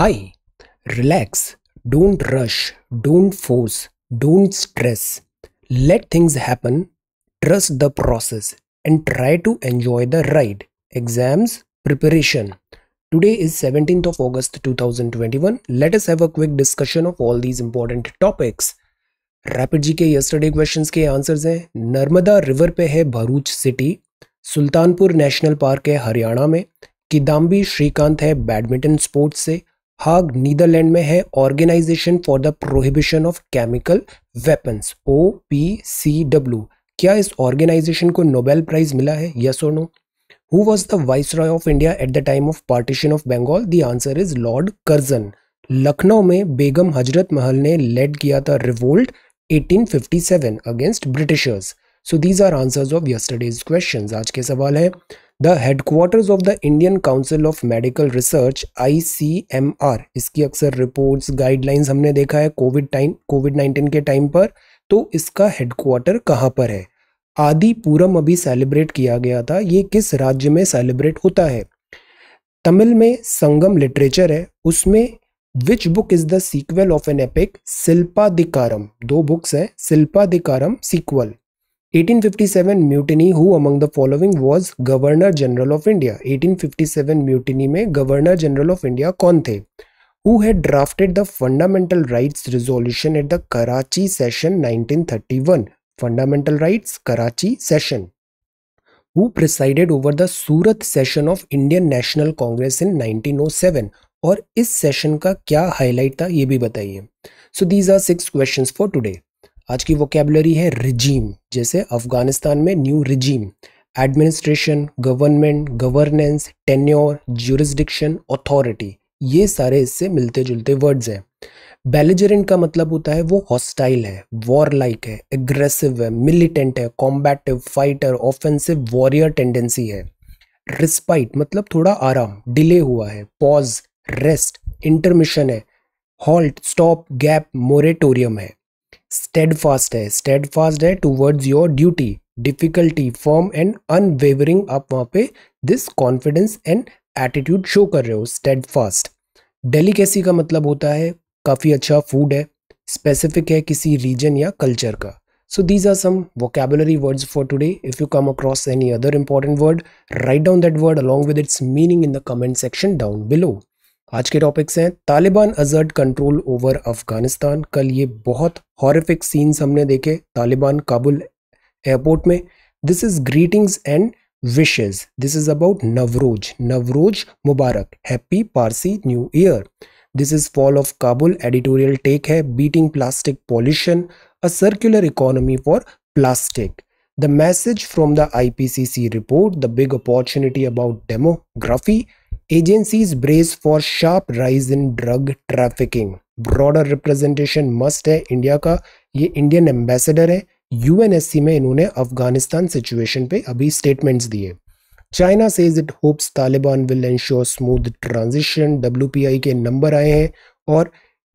Hi, relax, don't rush, don't force, don't stress. Let things happen, trust the process, and try to enjoy the ride. Exams, preparation. Today is 17th of August 2021. Let us have a quick discussion of all these important topics. Rapid G K yesterday questions के answers हैं Narmada river पे है Bharuch city Sultanpur national park है हरियाणा में किदाम्बी श्रीकांत है badminton sports से हाग Netherland में है organization for the prohibition of chemical weapons O P C W क्या इस ऑर्गेनाइजेशन को नोबेल प्राइज मिला है यस और no who was the viceroy of India at the time of partition of Bengal the answer is Lord Curzon Lucknow में बेगम हजरत महल ने led किया था revolt 1857 against Britishers so these are answers of yesterday's questions आज के सवाल है the headquarters of the Indian council of medical research I C M R इसकी अक्सर रिपोर्ट गाइडलाइंस हमने देखा है कोविड टाइम कोविड नाइन्टीन के टाइम पर तो इसका हेडक्वार्टर कहाँ पर है आदि पूरम अभी सेलिब्रेट किया गया था ये किस राज्य में सेलिब्रेट होता है तमिल में संगम लिटरेचर है उसमें which book is the sequel of an epic Silappadikaram दो बुक्स है Silappadikaram sequel 1857 mutiny who among the following was governor general of India 1857 mutiny में गवर्नर जनरल ऑफ इंडिया कौन थे who had drafted the fundamental rights resolution at the Karachi session 1931 fundamental rights Karachi session who presided over the Surat session of Indian National Congress in 1907 और इस session का क्या highlight था ये भी बताइए so these are six question for today आज की वोकेबलरी है रिजीम जैसे अफगानिस्तान में new regime administration government governance tenure jurisdiction authority ये सारे इससे मिलते जुलते वर्ड्स हैं बेलिजरेंट का मतलब होता है वो हॉस्टाइल है वॉर लाइक है एग्रेसिव है मिलिटेंट है combative fighter offensive warrior tendency है रिस्पाइट मतलब थोड़ा आराम डिले हुआ है पॉज रेस्ट इंटरमिशन है हॉल्ट स्टॉप गैप मोरेटोरियम है स्टेड फास्ट है स्टेड फास्ट है towards your duty difficulty form and unwavering आप वहाँ पे this confidence and attitude show कर रहे हो स्टेड फास्ट डेलीकेसी का मतलब होता है काफी अच्छा फूड है स्पेसिफिक है किसी रीजन या कल्चर का so these are some vocabulary words for today if you come across any other important word write down that word along with its meaning in the comment section down below आज के topics हैं Taliban assert control over Afghanistan कल ये बहुत horrific scenes हमने देखे Taliban Kabul airport में this is greetings and wishes this is about Navroz Navroz मुबारक happy Parsi new year this is fall of Kabul editorial take है beating plastic pollution a circular economy for plastic the I P C C report the big opportunity about demography Agencies brace for sharp rise in drug trafficking broader representation must है India का ये Indian ambassador है UNSC में इन्होंने Afghanistan situation पे अभी statements दिए China says it hopes Taliban will ensure smooth transition WPI के नंबर आए हैं और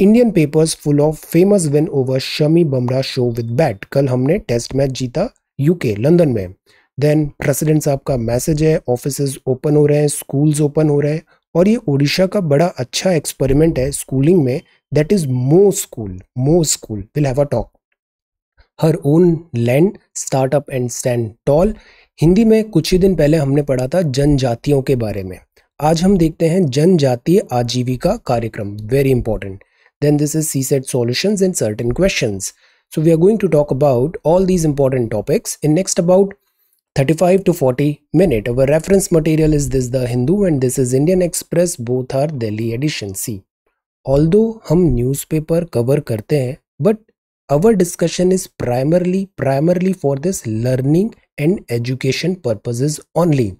Indian papers full of famous win over Shami Bumrah show with bat कल हमने टेस्ट मैच जीता यूके लंदन में देन प्रेसिडेंट साहब का मैसेज है ऑफिस ओपन हो रहे हैं स्कूल्स ओपन हो रहे हैं और ये उड़ीसा का बड़ा अच्छा एक्सपेरिमेंट है स्कूलिंग में that is Mo school Mo school will have a talk her own land startup and stand tall Hindi में कुछ ही दिन पहले हमने पढ़ा था जनजातियों के बारे में आज हम देखते हैं जनजातीय आजीविका कार्यक्रम very important then this is C CSAT solution in certain question so we are going to talk about all these important topics in next about 35 to 40 minute. Our reference material is this The Hindu and this is Indian Express. Both are Delhi edition. See, although hum newspaper cover karte hai, but our discussion is primarily primarily for this learning and education purposes only.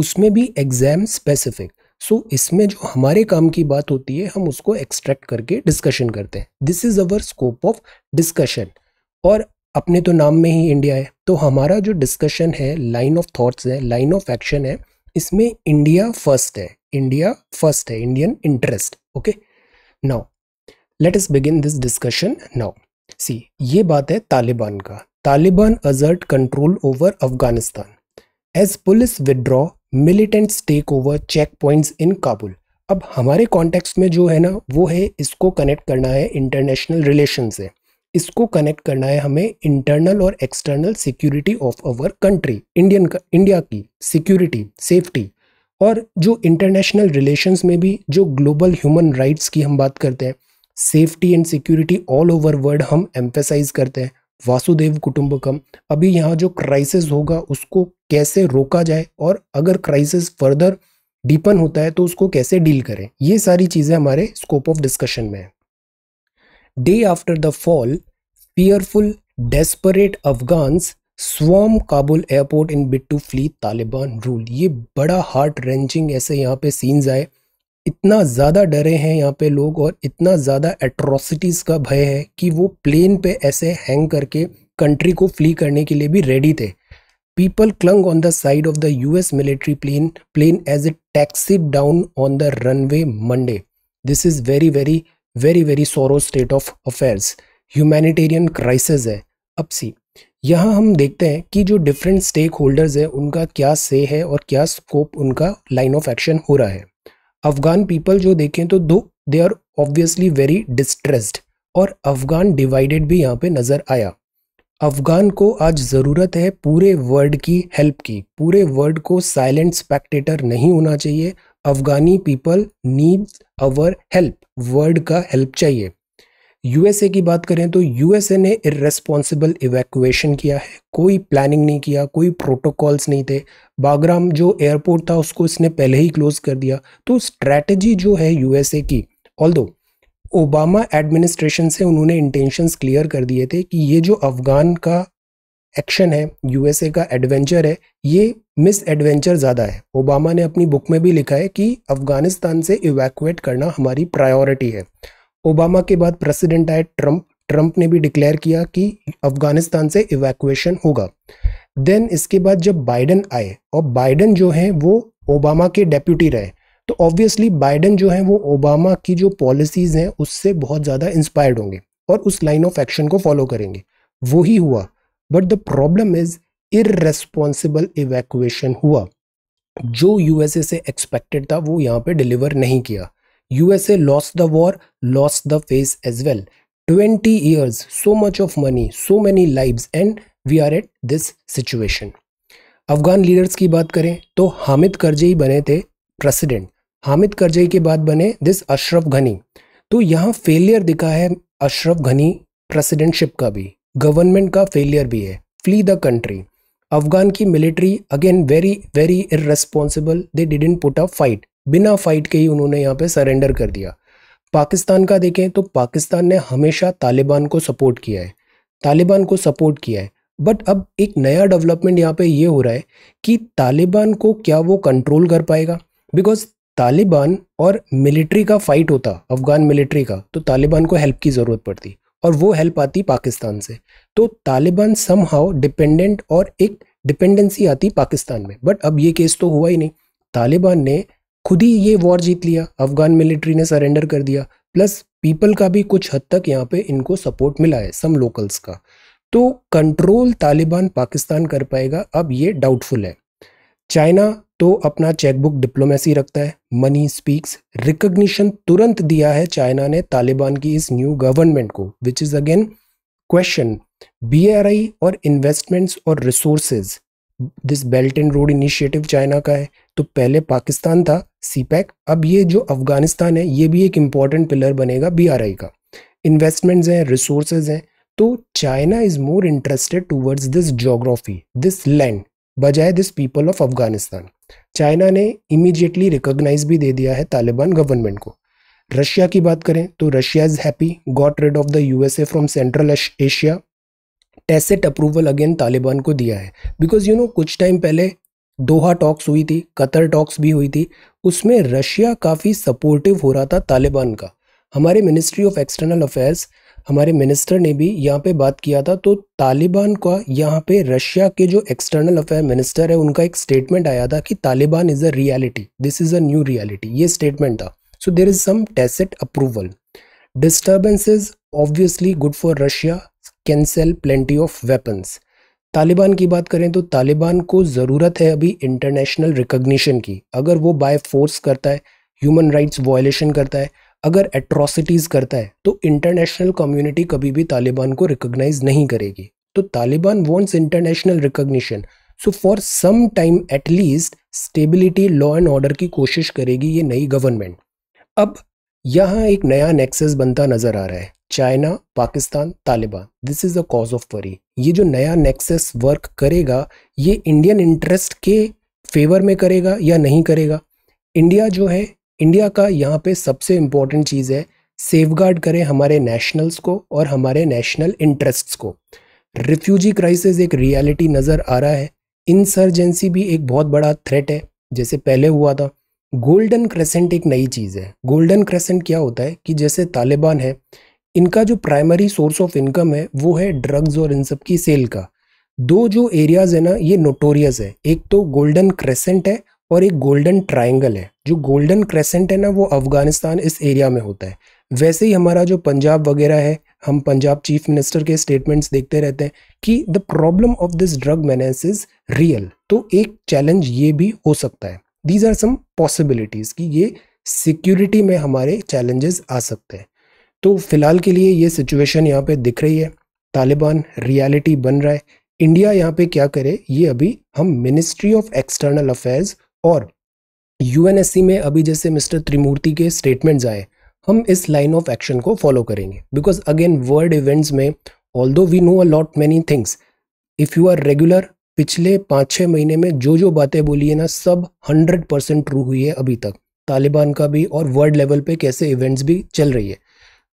Usme bhi exam specific. so, इसमें जो हमारे काम की बात होती है हम उसको एक्सट्रैक्ट करके डिस्कशन करते हैं this is our scope of discussion और अपने तो नाम में ही इंडिया है तो हमारा जो डिस्कशन है लाइन ऑफ थॉट्स है लाइन ऑफ एक्शन है इसमें इंडिया फर्स्ट है इंडिया फर्स्ट है Indian interest okay now let us begin this discussion now see ये बात है तालिबान का Taliban assert control over Afghanistan as police withdraw militants take over check points in Kabul अब हमारे कॉन्टेक्स्ट में जो है ना वो है इसको कनेक्ट करना है इंटरनेशनल रिलेशन से इसको कनेक्ट करना है हमें इंटरनल और external security of our country Indian India की सिक्योरिटी सेफ्टी और जो इंटरनेशनल रिलेशंस में भी जो ग्लोबल ह्यूमन राइट्स की हम बात करते हैं safety and security all over world हम एम्फेसाइज करते हैं वासुदेव कुटुंबकम अभी यहाँ जो क्राइसिस होगा उसको कैसे रोका जाए और अगर क्राइसिस फर्दर डीपन होता है तो उसको कैसे डील करें ये सारी चीज़ें हमारे स्कोप ऑफ डिस्कशन में है Day after the fall, fearful, desperate Afghans swarm Kabul airport in bid to flee Taliban rule ये बड़ा हार्ट रेंजिंग ऐसे यहाँ पे सीन्स आए इतना ज़्यादा डरे हैं यहाँ पे लोग और इतना ज़्यादा एट्रोसिटीज़ का भय है कि वो प्लेन पे ऐसे हैंग करके कंट्री को फ्ली करने के लिए भी रेडी थे people clung on the side of the US military plane plane as a taxi down on the runway Monday this is very very very very sorry state of affairs humanitarian crisis है अब सी यहाँ हम देखते हैं कि जो different stake holders हैं उनका क्या से है और क्या स्कोप उनका लाइन ऑफ एक्शन हो रहा है अफगान पीपल जो देखें तो though they are obviously very distressed और अफगान डिवाइडेड भी यहाँ पे नज़र आया अफगान को आज ज़रूरत है पूरे वर्ल्ड की हेल्प की पूरे वर्ल्ड को साइलेंट स्पेक्टेटर नहीं होना चाहिए Afghani people need our help world का हेल्प चाहिए यूएसए की बात करें तो यूएसए ने इरेस्पॉन्सिबल इवैक्यूएशन किया है कोई प्लानिंग नहीं किया कोई प्रोटोकॉल्स नहीं थे बागराम जो एयरपोर्ट था उसको इसने पहले ही क्लोज कर दिया तो स्ट्रैटेजी जो है यूएसए की ऑल ओबामा एडमिनिस्ट्रेशन से उन्होंने इंटेंशंस क्लियर कर दिए थे कि ये जो अफगान का एक्शन है यूएसए का एडवेंचर है ये मिस एडवेंचर ज़्यादा है ओबामा ने अपनी बुक में भी लिखा है कि अफगानिस्तान से इवैक्यूएट करना हमारी प्रायोरिटी है ओबामा के बाद प्रेसिडेंट आए ट्रंप ट्रंप ने भी डिक्लेयर किया कि अफगानिस्तान से इवैक्यूएशन होगा देन इसके बाद जब बाइडन आए और बाइडन जो हैं वो ओबामा के डेप्यूटी रहे तो ऑब्वियसली बाइडन जो हैं वो ओबामा की जो पॉलिसीज़ हैं उससे बहुत ज़्यादा इंस्पायर्ड होंगे और उस लाइन ऑफ एक्शन को फॉलो करेंगे वही हुआ but the problem is irresponsible evacuation हुआ जो यूएसए से एक्सपेक्टेड था वो यहाँ पे डिलीवर नहीं किया USA loss the war loss the face as well twenty years so much of money so many lives and we are at this situation Afghan leaders की बात करें तो हामिद करजई बने थे प्रेसिडेंट हामिद करजई के बाद बने दिस अशरफ घनी तो यहाँ फेलियर दिखा है अशरफ घनी प्रेसिडेंटशिप का भी गवर्नमेंट का फेलियर भी है फ्ली द कंट्री अफगान की military again very very irresponsible they didn't put a fight बिना फाइट के ही उन्होंने यहाँ पे सरेंडर कर दिया पाकिस्तान का देखें तो पाकिस्तान ने हमेशा तालिबान को सपोर्ट किया है तालिबान को सपोर्ट किया है बट अब एक नया डेवलपमेंट यहाँ पे ये हो रहा है कि तालिबान को क्या वो कंट्रोल कर पाएगा बिकॉज तालिबान और मिलिट्री का फाइट होता अफगान मिलिट्री का तो तालिबान को हेल्प की ज़रूरत पड़ती और वो हेल्प आती पाकिस्तान से तो तालिबान सम हाउ डिपेंडेंट और एक डिपेंडेंसी आती पाकिस्तान में बट अब ये केस तो हुआ ही नहीं तालिबान ने खुद ही ये वॉर जीत लिया अफगान मिलिट्री ने सरेंडर कर दिया प्लस पीपल का भी कुछ हद तक यहाँ पे इनको सपोर्ट मिला है सम लोकल्स का तो कंट्रोल तालिबान पाकिस्तान कर पाएगा अब ये डाउटफुल है चाइना तो अपना चेकबुक डिप्लोमेसी रखता है मनी स्पीक्स रिकग्निशन तुरंत दिया है चाइना ने तालिबान की इस न्यू गवर्नमेंट को which is again question be और इन्वेस्टमेंट्स और resources this belt and road initiative China का है तो पहले पाकिस्तान था सीपैक अब ये जो अफगानिस्तान है ये भी एक इम्पॉर्टेंट पिलर बनेगा बी का इन्वेस्टमेंट्स हैं रिसोर्सेज हैं तो China is more interested towards this geography this land बजाय this people of Afghanistan China ने इमीडिएटली रिकोगनाइज भी दे दिया है तालिबान गवर्नमेंट को रशिया की बात करें तो Russia is happy got rid of the USA from central Asia tacit approval again Taliban को दिया है बिकॉज यू नो कुछ टाइम पहले दोहा टॉक्स हुई थी कतर टॉक्स भी हुई थी उसमें रशिया काफ़ी सपोर्टिव हो रहा था तालिबान का हमारे मिनिस्ट्री ऑफ एक्सटर्नल अफेयर्स हमारे मिनिस्टर ने भी यहाँ पे बात किया था तो तालिबान का यहाँ पे रशिया के जो एक्सटर्नल अफेयर मिनिस्टर है उनका एक स्टेटमेंट आया था कि Taliban is a reality this is a new reality ये स्टेटमेंट था so there is some tacit approval is obviously good for Russia can sell plenty of weapons Taliban की बात करें तो तालिबान को ज़रूरत है अभी इंटरनेशनल रिकोगनीशन की अगर वो बाय फोर्स करता है ह्यूमन राइट्स वॉयलेशन करता है अगर एट्रॉसिटीज़ करता है तो इंटरनेशनल कम्युनिटी कभी भी तालिबान को रिकोगनाइज नहीं करेगी तो Taliban wants international recognition so for some time at least stability law and order की कोशिश करेगी ये नई गवर्नमेंट अब यहाँ एक नया नेक्सेस बनता नज़र आ रहा है China Pakistan Taliban this is the cause of worry ये जो नया नेक्सेस वर्क करेगा ये इंडियन इंटरेस्ट के फेवर में करेगा या नहीं करेगा इंडिया जो है इंडिया का यहाँ पे सबसे इम्पॉर्टेंट चीज़ है सेफ करें हमारे नेशनल्स को और हमारे नेशनल इंटरेस्ट्स को रिफ्यूजी क्राइसिस एक रियलिटी नज़र आ रहा है इंसर्जेंसी भी एक बहुत बड़ा थ्रेट है जैसे पहले हुआ था गोल्डन क्रेसेंट एक नई चीज़ है गोल्डन क्रेसेंट क्या होता है कि जैसे तालिबान है इनका जो प्राइमरी सोर्स ऑफ इनकम है वो है ड्रग्स और इन सब की सेल का दो जो एरियाज़ है ना ये नोटोरियस है एक तो गोल्डन क्रेसेंट है और एक गोल्डन ट्राइंगल है जो गोल्डन क्रेसेंट है ना वो अफगानिस्तान इस एरिया में होता है वैसे ही हमारा जो पंजाब वगैरह है हम पंजाब चीफ मिनिस्टर के स्टेटमेंट्स देखते रहते हैं कि the problem of this drug menace is real तो एक चैलेंज ये भी हो सकता है दीज आर सम पॉसिबिलिटीज़ कि ये सिक्योरिटी में हमारे चैलेंजेस आ सकते हैं तो फिलहाल के लिए ये सिचुएशन यहाँ पे दिख रही है तालिबान रियलिटी बन रहा है इंडिया यहाँ पे क्या करे ये अभी हम मिनिस्ट्री ऑफ एक्सटर्नल अफेयर्स और यूएनएससी में अभी जैसे मिस्टर त्रिमूर्ति के स्टेटमेंट्स आए हम इस लाइन ऑफ एक्शन को फॉलो करेंगे बिकॉज अगेन वर्ल्ड इवेंट्स में although we know a lot many things if you are regular पिछले पाँच छः महीने में जो जो बातें बोली है ना सब हंड्रेड परसेंट ट्रू हुई है अभी तक तालिबान का भी और वर्ल्ड लेवल पे कैसे इवेंट्स भी चल रही है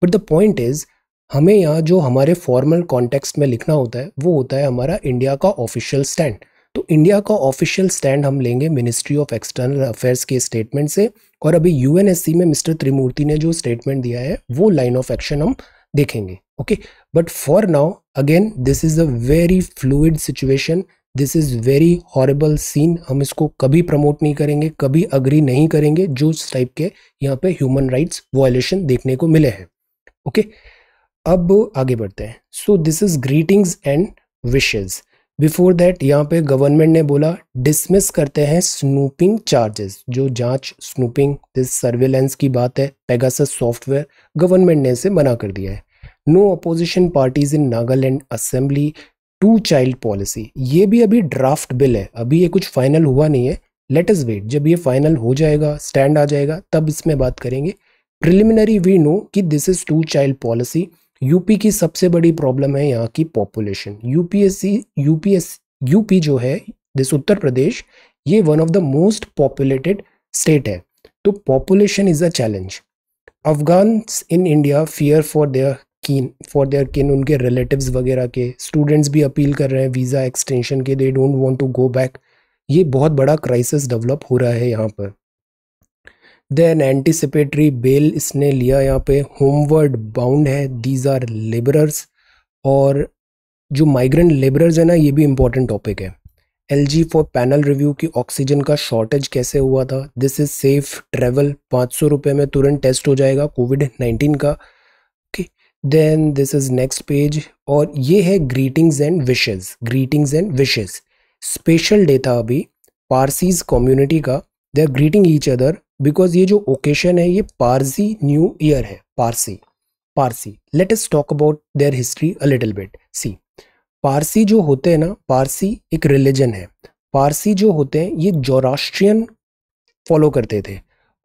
बट द पॉइंट इज़ हमें यहाँ जो हमारे फॉर्मल कॉन्टेक्स्ट में लिखना होता है वो होता है हमारा इंडिया का ऑफिशियल स्टैंड तो इंडिया का ऑफिशियल स्टैंड हम लेंगे मिनिस्ट्री ऑफ एक्सटर्नल अफेयर्स के स्टेटमेंट से और अभी यूएनएससी में मिस्टर त्रिमूर्ति ने जो स्टेटमेंट दिया है वो लाइन ऑफ एक्शन हम देखेंगे okay but for now again this is a very fluid situation this is very horrible scene हम इसको कभी प्रमोट नहीं करेंगे कभी अग्री नहीं करेंगे जो इस टाइप के यहाँ पे ह्यूमन राइट्स वॉयलेशन देखने को मिले हैं ओके okay? अब आगे बढ़ते हैं so this is greetings and wishes before that यहाँ पे गवर्नमेंट ने बोला डिसमिस करते हैं स्नूपिंग चार्जेस जो जांच स्नूपिंग दिस सर्वेलेंस की बात है पेगास सॉफ्टवेयर गवर्नमेंट ने इसे मना कर दिया है no opposition parties in Nagaland assembly two child policy ये भी अभी ड्राफ्ट बिल है अभी ये कुछ फाइनल हुआ नहीं है लेट अस वेट जब ये फाइनल हो जाएगा स्टैंड आ जाएगा तब इसमें बात करेंगे प्रिलिमिनरी वी नो कि this is two child policy UP की सबसे बड़ी प्रॉब्लम है यहाँ की पॉपुलेशन यूपीएससी यूपीएस यूपी जो है दिस उत्तर प्रदेश ये one of the most populated state है तो population is a challenge Afghan in India fear for their kin for their kin उनके रिलेटिव्स वगैरह के स्टूडेंट्स भी अपील कर रहे हैं वीज़ा एक्सटेंशन के they don't want to go back ये बहुत बड़ा क्राइसिस डेवलप हो रहा है यहाँ पर देन एंटिसिपेटरी बेल इसने लिया यहाँ पे होमवर्ड बाउंड है दीज आर लेबरर्स और जो माइग्रेंट लेबरर्स है ना ये भी इम्पोर्टेंट टॉपिक है L G for panel review की ऑक्सीजन का शॉर्टेज कैसे हुआ था दिस इज सेफ ट्रेवल पाँच सौ रुपये में तुरंत टेस्ट हो जाएगा कोविड नाइन्टीन का okay then this is next page और ये है greetings and wishes greetings and wishes special day था अभी पारसीज कम्युनिटी का they are greeting each other because ये जो ओकेशन है ये पारसी न्यू ईयर है Parsi Parsi let's talk about their history a little bit see Parsi जो होते हैं ना पारसी एक रिलीजन है पारसी जो होते हैं ये जोराष्ट्रियन फॉलो करते थे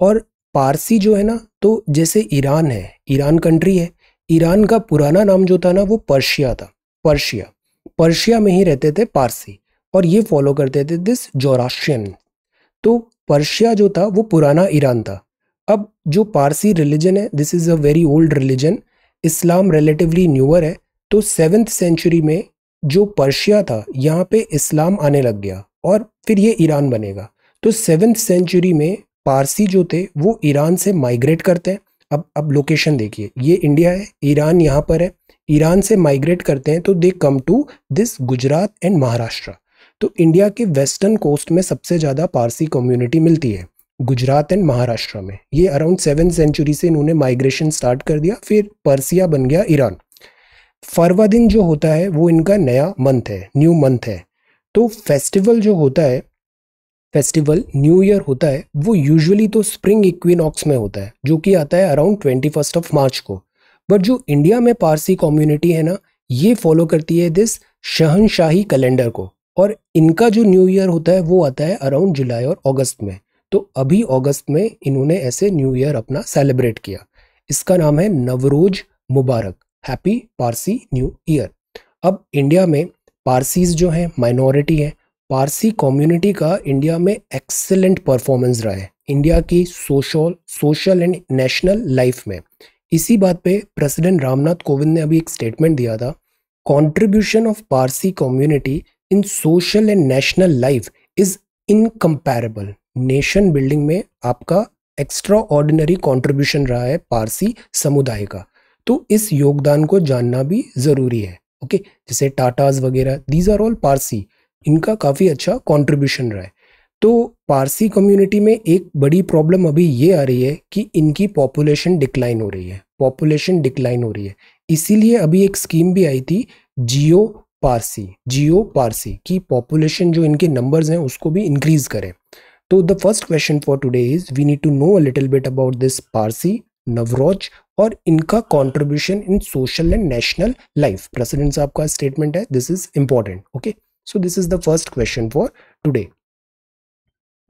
और पारसी जो है ना तो जैसे ईरान है ईरान कंट्री है ईरान का पुराना नाम जो था ना वो पर्शिया था पर्शिया पर्शिया में ही रहते थे पारसी और ये फॉलो करते थे दिस जोराष्ट्रियन तो पर्शिया जो था वो पुराना ईरान था अब जो पारसी रिलीजन है this is a very old religion Islam relatively newer है तो सेवन्थ सेंचुरी में जो पर्शिया था यहाँ पे इस्लाम आने लग गया और फिर ये ईरान बनेगा तो सेवन्थ सेंचुरी में पारसी जो थे वो ईरान से माइग्रेट करते हैं अब अब लोकेशन देखिए ये इंडिया है ईरान यहाँ पर है ईरान से माइग्रेट करते हैं तो they come to this Gujarat and Maharashtra तो इंडिया के वेस्टर्न कोस्ट में सबसे ज़्यादा पारसी कम्युनिटी मिलती है गुजरात एंड महाराष्ट्र में ये अराउंड सेवन सेंचुरी से इन्होंने माइग्रेशन स्टार्ट कर दिया फिर पर्सिया बन गया ईरान फरवा दिन जो होता है वो इनका नया मंथ है न्यू मंथ है तो फेस्टिवल जो होता है फेस्टिवल न्यू ईयर होता है वो यूजुअली तो स्प्रिंग इक्विनॉक्स में होता है जो कि आता है around twenty first of March को बट जो इंडिया में पारसी कम्युनिटी है ना ये फॉलो करती है दिस शहनशाही कैलेंडर को और इनका जो न्यू ईयर होता है वो आता है अराउंड जुलाई और अगस्त में तो अभी अगस्त में इन्होंने ऐसे न्यू ईयर अपना सेलिब्रेट किया इसका नाम है नवरोज मुबारक हैप्पी पारसी न्यू ईयर अब इंडिया में पारसीज जो हैं माइनॉरिटी हैं पारसी कम्युनिटी का इंडिया में एक्सेलेंट परफॉर्मेंस रहा है इंडिया की social social and national life में इसी बात पे प्रेसिडेंट रामनाथ कोविंद ने अभी एक स्टेटमेंट दिया था contribution of Parsi community in social and national life is incomparable nation building में आपका एक्स्ट्रा ऑर्डिनरी कॉन्ट्रीब्यूशन रहा है पारसी समुदाय का तो इस योगदान को जानना भी ज़रूरी है ओके okay? जैसे टाटाज वगैरह दीज आर ऑल पारसी इनका काफ़ी अच्छा कॉन्ट्रीब्यूशन रहा है तो पारसी कम्युनिटी में एक बड़ी प्रॉब्लम अभी ये आ रही है कि इनकी पॉपुलेशन डिक्लाइन हो रही है पॉपुलेशन डिक्लाइन हो रही है इसीलिए अभी एक स्कीम भी आई थी जियो पारसी जियो पारसी की पॉपुलेशन जो इनके नंबर्स हैं उसको भी इंक्रीज करें तो the first question for today is we need to know a little bit about this Parsi Navroz और इनका contribution in social and national life president साहब का स्टेटमेंट है this is important okay so this is the first question for today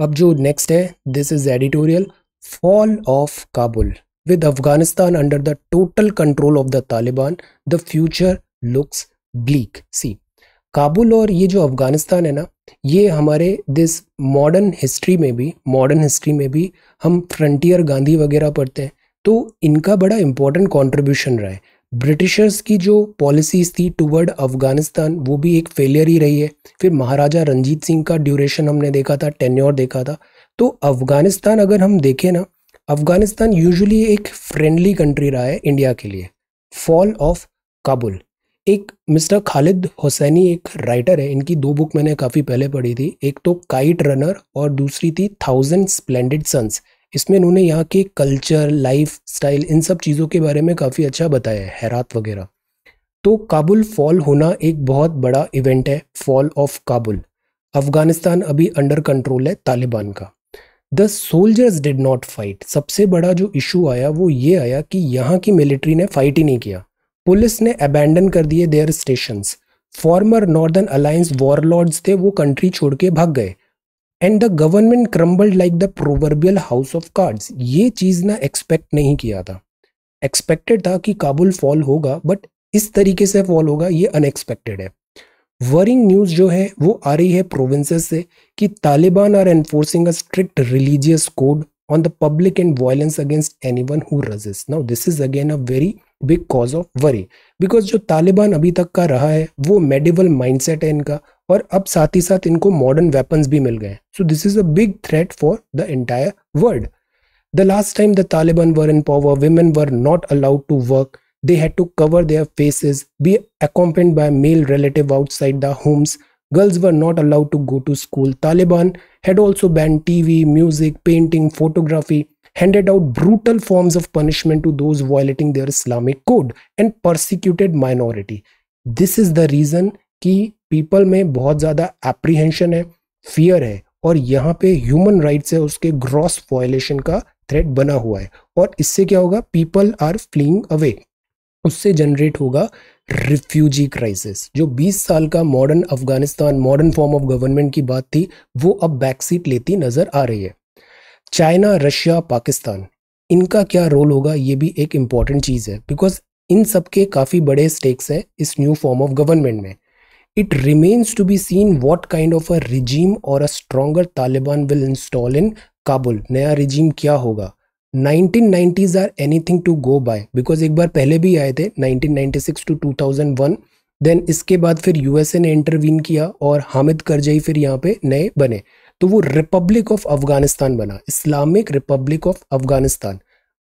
अब जो next है this is editorial fall of Kabul with Afghanistan under the total control of the Taliban the future looks bleak सी काबुल और ये जो अफ़गानिस्तान है ना ये हमारे दिस मॉडर्न हिस्ट्री में भी मॉडर्न हिस्ट्री में भी हम फ्रंटियर गांधी वगैरह पढ़ते हैं तो इनका बड़ा इंपॉर्टेंट कॉन्ट्रीब्यूशन रहा है ब्रिटिशर्स की जो पॉलिसीज़ थी टूवर्ड अफ़गानिस्तान वो भी एक फेलियर ही रही है फिर महाराजा रंजीत सिंह का ड्यूरेशन हमने देखा था टेन्योर देखा था तो अफ़गानिस्तान अगर हम देखें ना अफ़गानिस्तान यूजुअली एक फ्रेंडली कंट्री रहा है इंडिया के लिए फॉल ऑफ काबुल एक मिस्टर खालिद हुसैनी एक राइटर है इनकी दो बुक मैंने काफ़ी पहले पढ़ी थी एक तो काइट रनर और दूसरी थी थाउजेंड स्प्लेंडेड सन्स इसमें इन्होंने यहाँ के कल्चर लाइफ स्टाइल इन सब चीज़ों के बारे में काफ़ी अच्छा बताया है हैरात वगैरह तो काबुल फॉल होना एक बहुत बड़ा इवेंट है फॉल ऑफ काबुल अफ़गानिस्तान अभी अंडर कंट्रोल है तालिबान का the soldiers did not fight सबसे बड़ा जो इशू आया वो ये आया कि यहाँ की मिलिट्री ने फाइट ही नहीं किया पुलिस ने अबेंडन कर दिए their station former northern alliance warlords थे वो कंट्री छोड़ के भाग गए and the government crumbled like the proverbial house of cards ये चीज़ ना एक्सपेक्ट नहीं किया था एक्सपेक्टेड था कि काबुल फॉल होगा बट इस तरीके से फॉल होगा ये अनएक्सपेक्टेड है वरिंग न्यूज़ जो है वो आ रही है प्रोविंसेस से कि Taliban are enforcing a strict religious code on the public and violence against anyone who resist now this is again a very big cause of worry because जो तालिबान अभी तक का रहा है वो मेडिवल माइंड सेट है इनका और अब साथ ही साथ इनको मॉडर्न वेपन भी मिल गए so this is a threat for the entire world the last time the Taliban were in power women were not allowed to work they had to cover their faces be accompanied by male relative outside the homes girls were not allowed to go to school Taliban had also ban T V music painting photography handed out brutal forms of punishment to those violating their Islamic code and persecuted minority. This is the reason कि people में बहुत ज़्यादा apprehension है fear है और यहाँ पे human right है उसके ग्रॉस वॉयलेशन का थ्रेड बना हुआ है और इससे क्या होगा पीपल आर फ्लीइंग अवे उससे जनरेट होगा रिफ्यूजी क्राइसिस जो 20 साल का modern Afghanistan modern form of government की बात थी वो अब बैकसीट लेती नज़र आ रही है चाइना रशिया पाकिस्तान इनका क्या रोल होगा ये भी एक इम्पॉर्टेंट चीज़ है बिकॉज इन सब के काफ़ी बड़े स्टेक्स हैं इस न्यू फॉर्म ऑफ गवर्नमेंट में it remains to be seen what kind of a regime और a stronger Taliban will install in Kabul नया रिजीम क्या होगा 1990s anything to go by because एक बार पहले भी आए थे 1996 थाउजेंड वन देन इसके बाद फिर यू एस ए ने इंटरवीन किया और हामिद करजई फिर यहाँ पे नए बने तो वो रिपब्लिक ऑफ अफगानिस्तान बना इस्लामिक रिपब्लिक ऑफ अफगानिस्तान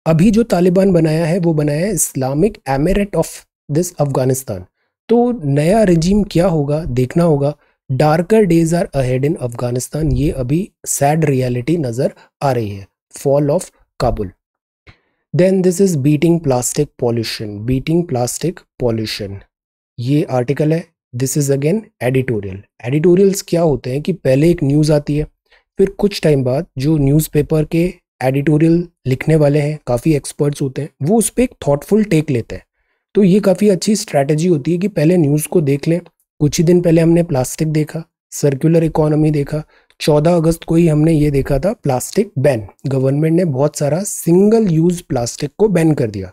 अभी जो तालिबान बनाया है वो बनाया है Islamic emirate of this Afghanistan तो नया रजीम क्या होगा देखना होगा darker days are ahead in Afghanistan ये अभी सैड रियलिटी नज़र आ रही है fall of Kabul then this is beating plastic pollution beating plastic pollution ये आर्टिकल है this is again editorial editorials क्या होते हैं कि पहले एक न्यूज़ आती है फिर कुछ टाइम बाद जो न्यूज़पेपर के एडिटोरियल लिखने वाले हैं काफ़ी एक्सपर्ट्स होते हैं वो उस पर एक थाटफुल टेक लेते हैं तो ये काफ़ी अच्छी स्ट्रैटेजी होती है कि पहले न्यूज़ को देख लें कुछ ही दिन पहले हमने प्लास्टिक देखा सर्कुलर इकोनॉमी देखा 14 अगस्त को ही हमने ये देखा था प्लास्टिक बैन गवर्नमेंट ने बहुत सारा सिंगल यूज़ प्लास्टिक को बैन कर दिया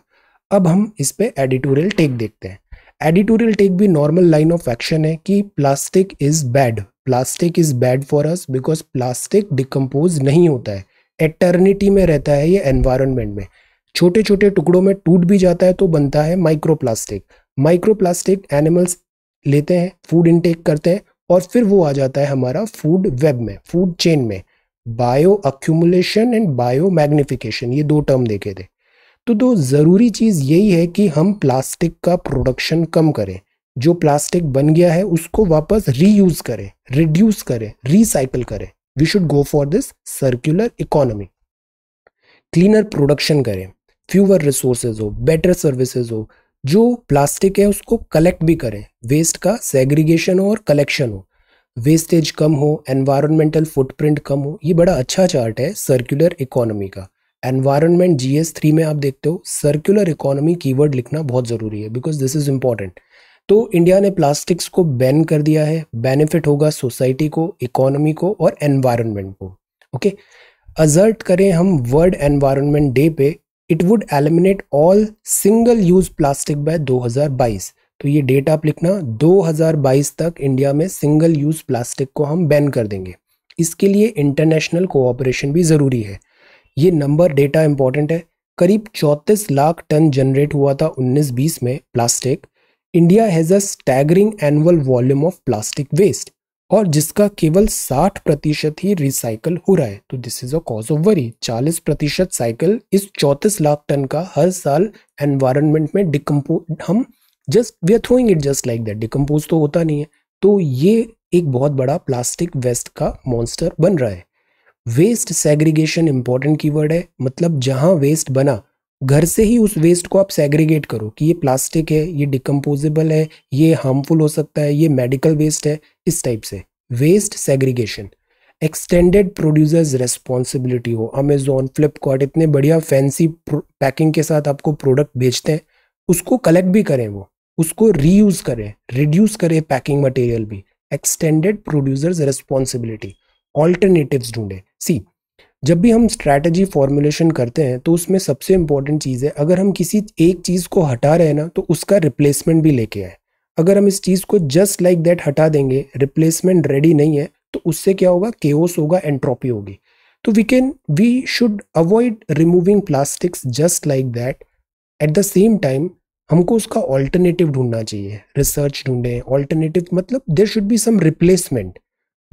अब हम इस पर एडिटोरियल टेक देखते हैं एडिटोरियल टेक भी नॉर्मल लाइन ऑफ एक्शन है कि plastic is bad plastic is bad for us because plastic decompose नहीं होता है एटर्निटी में रहता है ये एनवायरमेंट में छोटे छोटे टुकड़ों में टूट भी जाता है तो बनता है micro plastic micro plastic animals लेते हैं फूड इनटेक करते हैं और फिर वो आ जाता है हमारा फूड वेब में फूड चेन में bio accumulation and bio magnification ये दो टर्म देखे थे तो दो ज़रूरी चीज़ यही है कि हम प्लास्टिक का प्रोडक्शन कम करें जो प्लास्टिक बन गया है उसको वापस रीयूज़ करें रिड्यूस करें रिसाइकल करें we should go for this circular economy cleaner production करें फ्यूअर रिसोर्सेज हो बेटर सर्विसेज हो जो प्लास्टिक है उसको कलेक्ट भी करें वेस्ट का सेग्रीगेशन हो और कलेक्शन हो वेस्टेज कम हो एनवायरमेंटल फुटप्रिंट कम हो ये बड़ा अच्छा चार्ट है सर्कुलर इकोनॉमी का एनवायरमेंट जी एस थ्री में आप देखते हो सर्कुलर इकोनॉमी कीवर्ड लिखना बहुत ज़रूरी है बिकॉज दिस इज़ इम्पॉर्टेंट तो इंडिया ने प्लास्टिक्स को बैन कर दिया है बेनिफिट होगा सोसाइटी को इकोनॉमी को और एनवायरमेंट को ओके अजर्ट करें हम वर्ल्ड एनवायरमेंट डे पे it would eliminate all single use plastic by 2022 तो ये डेट आप लिखना 2022 तक इंडिया में सिंगल यूज प्लास्टिक को हम बैन कर देंगे इसके लिए इंटरनेशनल कोऑपरेशन भी ज़रूरी है ये नंबर डेटा इंपॉर्टेंट है करीब चौंतीस लाख टन जनरेट हुआ था बीस में plastic India has a staggering annual volume of plastic waste और जिसका केवल 60 प्रतिशत ही रिसाइकल हो रहा है तो this is a cause of worry 40 प्रतिशत साइकिल इस चौंतीस लाख टन का हर साल एनवायरनमेंट में डिकम्पो हम just we are throwing it just like that decompose तो होता नहीं है तो ये एक बहुत बड़ा प्लास्टिक वेस्ट का मॉन्स्टर बन रहा है वेस्ट सेग्रीगेशन इंपॉर्टेंट कीवर्ड है मतलब जहां वेस्ट बना घर से ही उस वेस्ट को आप सेग्रीगेट करो कि ये प्लास्टिक है ये डिकम्पोजेबल है ये हार्मफुल हो सकता है ये मेडिकल वेस्ट है इस टाइप से waste segregation extended producers responsibility हो अमेजोन फ्लिपकार्ट इतने बढ़िया फैंसी पैकिंग के साथ आपको प्रोडक्ट भेजते हैं उसको कलेक्ट भी करें वो उसको रीयूज़ करें रिड्यूस करें पैकिंग मटेरियल भी एक्सटेंडेड प्रोड्यूसर्स रेस्पॉन्सिबिलिटी ऑल्टरनेटिव्स ढूंढें सी जब भी हम स्ट्रैटेजी फॉर्मुलेशन करते हैं तो उसमें सबसे इंपॉर्टेंट चीज़ है अगर हम किसी एक चीज़ को हटा रहे हैं ना तो उसका रिप्लेसमेंट भी लेके आए अगर हम इस चीज़ को जस्ट लाइक दैट हटा देंगे रिप्लेसमेंट रेडी नहीं है तो उससे क्या होगा केओस होगा एंट्रोपी होगी तो we can we should avoid removing plastics just like that at the same time हमको उसका ऑल्टरनेटिव ढूंढना चाहिए रिसर्च ढूंढें ऑल्टरनेटिव मतलब there should be some replacement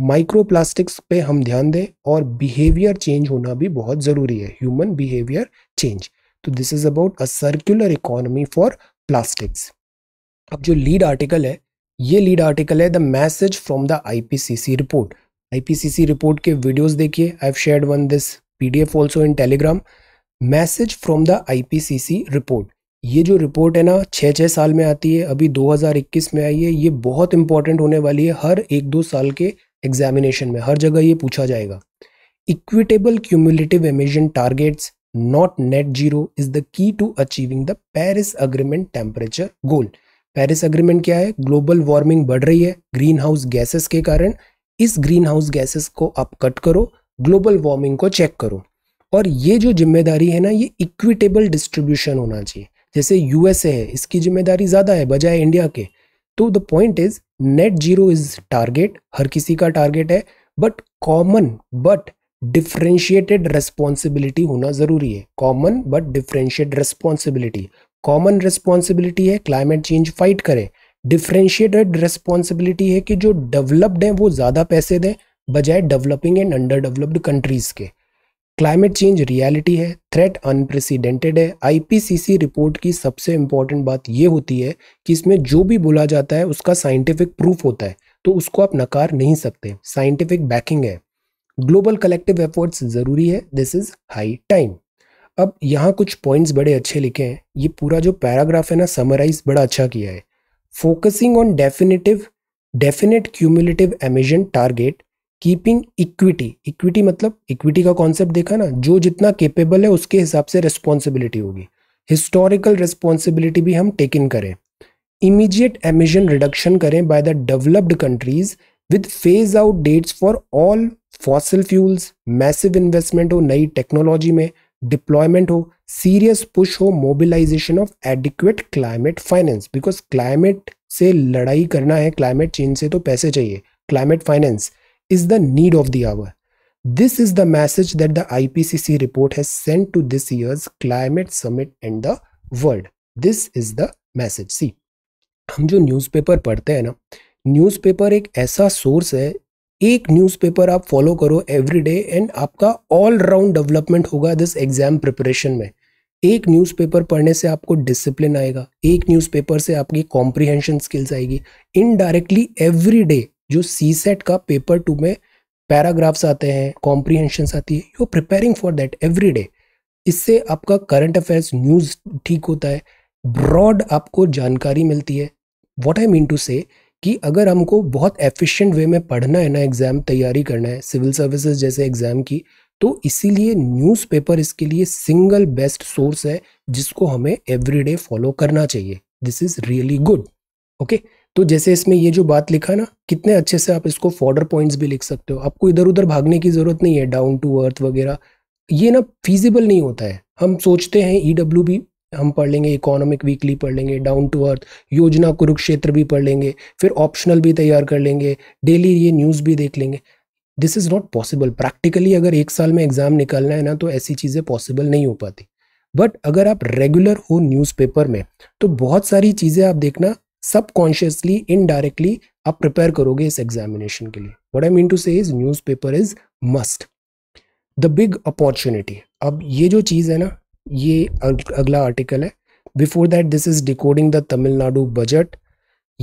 microplastics पे हम ध्यान दें और बिहेवियर चेंज होना भी बहुत ज़रूरी है ह्यूमन बिहेवियर चेंज तो this is about a circular economy for plastics अब जो लीड आर्टिकल है ये लीड आर्टिकल है the message from the IPCC report IPCC report के वीडियोस देखिए I have shared one this PDF also in Telegram message from the IPCC report ये जो report है ना छः छः साल में आती है अभी 2021 में आई है ये बहुत इंपॉर्टेंट होने वाली है हर एक दो साल के एग्जामिनेशन में हर जगह ये पूछा जाएगा equitable cumulative emission targets not net zero is the key to achieving the Paris agreement temperature goal Paris agreement क्या है ग्लोबल वार्मिंग बढ़ रही है ग्रीन हाउस गैसेस के कारण इस ग्रीन हाउस गैसेस को आप कट करो ग्लोबल वार्मिंग को चेक करो और ये जो जिम्मेदारी है ना ये इक्विटेबल डिस्ट्रीब्यूशन होना चाहिए जैसे यूएसए है इसकी जिम्मेदारी ज़्यादा है बजाय इंडिया के तो the point is net zero is target हर किसी का टारगेट है but common but differentiated responsibility होना ज़रूरी है common but differentiate responsibility common responsibility है क्लाइमेट चेंज फाइट करें डिफ्रेंशिएटेड रेस्पॉन्सिबिलिटी है कि जो डेवलप्ड हैं वो ज़्यादा पैसे दें बजाय developing and under developed countries के क्लाइमेट चेंज रियलिटी है थ्रेट अनप्रेसिडेंटेड है आईपीसीसी रिपोर्ट की सबसे इम्पॉर्टेंट बात यह होती है कि इसमें जो भी बोला जाता है उसका साइंटिफिक प्रूफ होता है तो उसको आप नकार नहीं सकते साइंटिफिक बैकिंग है ग्लोबल कलेक्टिव एफर्ट्स ज़रूरी है दिस इज़ हाई टाइम अब यहाँ कुछ पॉइंट्स बड़े अच्छे लिखे हैं ये पूरा जो पैराग्राफ है ना समराइज बड़ा अच्छा किया है focusing on definitive definite cumulative emission target keeping equity equity मतलब इक्विटी का कॉन्सेप्ट देखा ना जो जितना केपेबल है उसके हिसाब से रिस्पॉन्सिबिलिटी होगी हिस्टोरिकल रिस्पॉन्सिबिलिटी भी हम टेक इन करें इमीजिएट एमिजन रिडक्शन करें by the developed countries with phase out dates for all fossil fuels massive investment हो नई टेक्नोलॉजी में डिप्लॉयमेंट हो सीरियस पुश हो mobilisation of adequate climate finance because climate से लड़ाई करना है क्लाइमेट चेंज से तो पैसे चाहिए climate finance is the need of the hour. This is the message that the IPCC report has sent to this year's climate summit and the world. This is the message. See, हम जो newspaper पढ़ते हैं ना newspaper एक ऐसा source है एक newspaper आप फॉलो करो एवरी डे एंड आपका ऑल राउंड डेवलपमेंट होगा दिस एग्ज़ाम प्रिपरेशन में एक न्यूज़पेपर पढ़ने से आपको डिसिप्लिन आएगा एक न्यूज़पेपर से आपकी कॉम्प्रिहेंशन स्किल्स आएगी इनडायरेक्टली एवरी डे जो सी सेट का पेपर टू में पैराग्राफ्स आते हैं कॉम्प्रीहेंशन आती है you preparing for that every day इससे आपका करंट अफेयर्स न्यूज़ ठीक होता है ब्रॉड आपको जानकारी मिलती है वॉट आई मीन टू से कि अगर हमको बहुत एफिशिएंट वे में पढ़ना है ना एग्ज़ाम तैयारी करना है सिविल सर्विसेज जैसे एग्ज़ाम की तो इसीलिए न्यूज़पेपर इसके लिए सिंगल बेस्ट सोर्स है जिसको हमें एवरीडे फॉलो करना चाहिए this is really good okay तो जैसे इसमें ये जो बात लिखा ना कितने अच्छे से आप इसको फॉर्डर पॉइंट्स भी लिख सकते हो आपको इधर उधर भागने की ज़रूरत नहीं है डाउन टू अर्थ वगैरह ये ना फिजिबल नहीं होता है हम सोचते हैं ई e डब्ल्यू भी हम पढ़ लेंगे इकोनॉमिक वीकली पढ़ लेंगे डाउन टू अर्थ योजना कुरुक्षेत्र भी पढ़ लेंगे फिर ऑप्शनल भी तैयार कर लेंगे डेली ये न्यूज़ भी देख लेंगे this is not possible practically अगर एक साल में एग्ज़ाम निकालना है ना तो ऐसी चीज़ें पॉसिबल नहीं हो पाती बट अगर आप रेगुलर हो न्यूज़पेपर में तो बहुत सारी चीज़ें आप देखना सबकॉन्शियसली इनडायरेक्टली आप प्रिपेयर करोगे इस एग्जामिनेशन के लिए what I mean to say is newspaper is must the big opportunity अब ये जो चीज़ है ना ये अगला आर्टिकल है before that this is decoding the Tamil Nadu budget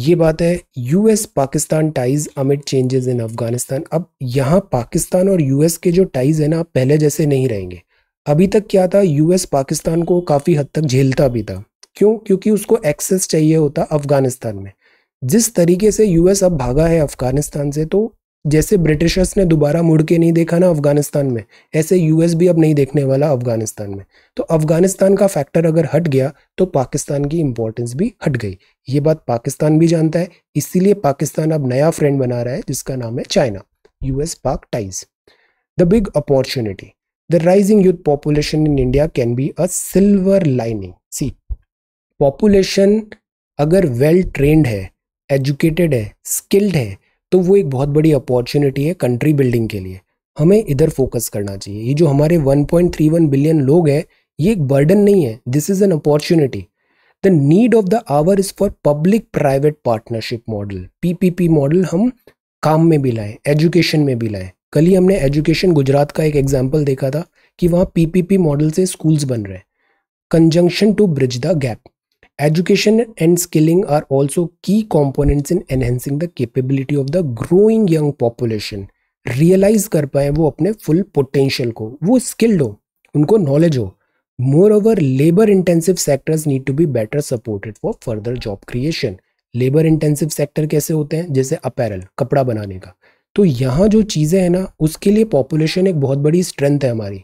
ये बात है US Pakistan ties amid changes in Afghanistan अब यहाँ पाकिस्तान और यूएस के जो टाइज है ना पहले जैसे नहीं रहेंगे अभी तक क्या था यूएस पाकिस्तान को काफ़ी हद तक झेलता भी था क्यों क्योंकि उसको एक्सेस चाहिए होता अफगानिस्तान में जिस तरीके से यूएस अब भागा है अफगानिस्तान से तो जैसे ब्रिटिशर्स ने दोबारा मुड़ के नहीं देखा ना अफगानिस्तान में ऐसे यूएस भी अब नहीं देखने वाला अफगानिस्तान में तो अफगानिस्तान का फैक्टर अगर हट गया तो पाकिस्तान की इंपॉर्टेंस भी हट गई ये बात पाकिस्तान भी जानता है इसीलिए पाकिस्तान अब नया फ्रेंड बना रहा है जिसका नाम है China US Pak ties the big opportunity the rising youth population in India can be a silver lining population अगर वेल ट्रेंड है एजुकेटेड है स्किल्ड है तो वो एक बहुत बड़ी अपॉर्चुनिटी है कंट्री बिल्डिंग के लिए हमें इधर फोकस करना चाहिए ये जो हमारे 1.31 बिलियन लोग हैं ये एक बर्डन नहीं है this is an opportunity the need of the hour is for public private partnership model PPP model हम काम में भी लाएं एजुकेशन में भी लाएँ कल ही हमने एजुकेशन गुजरात का एक एग्जाम्पल देखा था कि वहाँ पीपीपी मॉडल से स्कूल्स बन रहे हैं conjunction to bridge the gap education and skilling are also key components in enhancing the capability of the growing young population realise कर पाए वो अपने फुल पोटेंशियल को वो स्किल्ड हो उनको नॉलेज हो moreover labour intensive sectors need to be better supported for further job creation labour intensive sector कैसे होते हैं जैसे अपैरल कपड़ा बनाने का तो यहाँ जो चीज़ें हैं ना उसके लिए पॉपुलेशन एक बहुत बड़ी स्ट्रेंथ है हमारी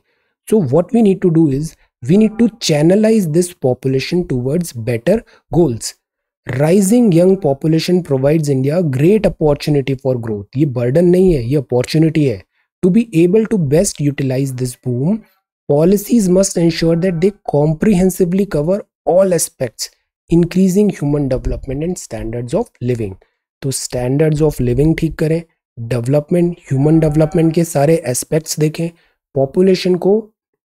so what we need to do is we need to channelize this population towards better goals rising young population provides India great opportunity for growth ये बर्डन नहीं है ये अपॉर्चुनिटी है to be able to best utilise this boom policies must ensure that they comprehensively cover all aspects increasing human development and standards of living तो standards of living ठीक करें development human development के सारे aspects देखें population को